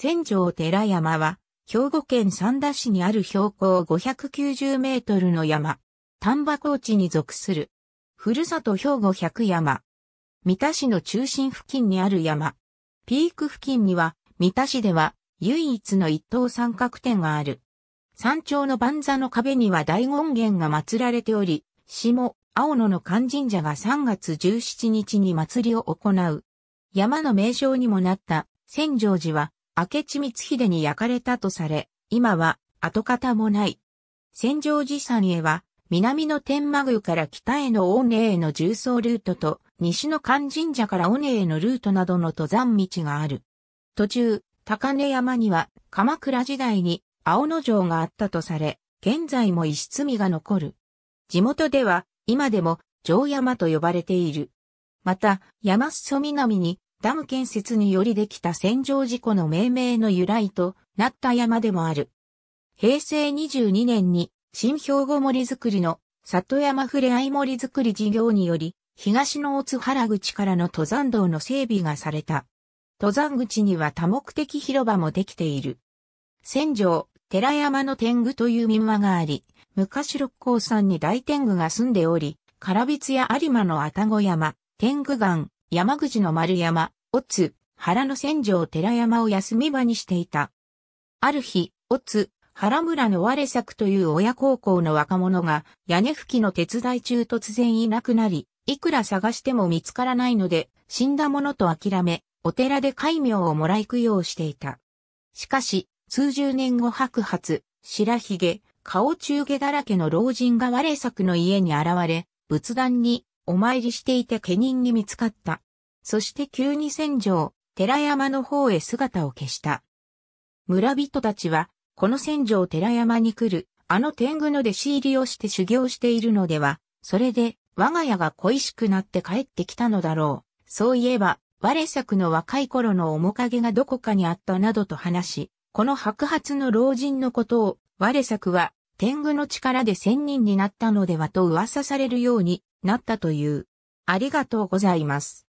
千条寺山は、兵庫県三田市にある標高590メートルの山、丹波高地に属する。ふるさと兵庫百山。三田市の中心付近にある山。ピーク付近には、三田市では唯一の一等三角点がある。山頂の万座の壁には大権現が祀られており、下、青野の肝神社が3月17日に祭りを行う。山の名称にもなった、千条寺は、明智光秀に焼かれたとされ、今は跡形もない。戦場寺山へは、南の天満宮から北への尾根への重層ルートと、西の漢神社から尾根へのルートなどの登山道がある。途中、高根山には鎌倉時代に青野城があったとされ、現在も石積みが残る。地元では今でも城山と呼ばれている。また、山裾南にダム建設によりできた戦場事故の命名の由来となった山でもある。平成22年に新兵庫森づくりの里山ふれあい森づくり事業により、東の大津原口からの登山道の整備がされた。登山口には多目的広場もできている。戦場、寺山の天狗という民話があり、昔六甲山に大天狗が住んでおり、唐筆や有馬の愛宕山、天狗岩、山口の丸山、おつ、原の戦場寺山を休み場にしていた。ある日、おつ、原村の我作という親孝行の若者が屋根吹きの手伝い中突然いなくなり、いくら探しても見つからないので、死んだものと諦め、お寺で戒名をもらい供養していた。しかし、数十年後白髪、白髭、顔中毛だらけの老人が我作の家に現れ、仏壇にお参りしていて家人に見つかった。そして急に戦場、寺山の方へ姿を消した。村人たちは、この戦場寺山に来る、あの天狗の弟子入りをして修行しているのでは、それで、我が家が恋しくなって帰ってきたのだろう。そういえば、我作の若い頃の面影がどこかにあったなどと話し、この白髪の老人のことを、我作は、天狗の力で仙人になったのではと噂されるようになったという。ありがとうございます。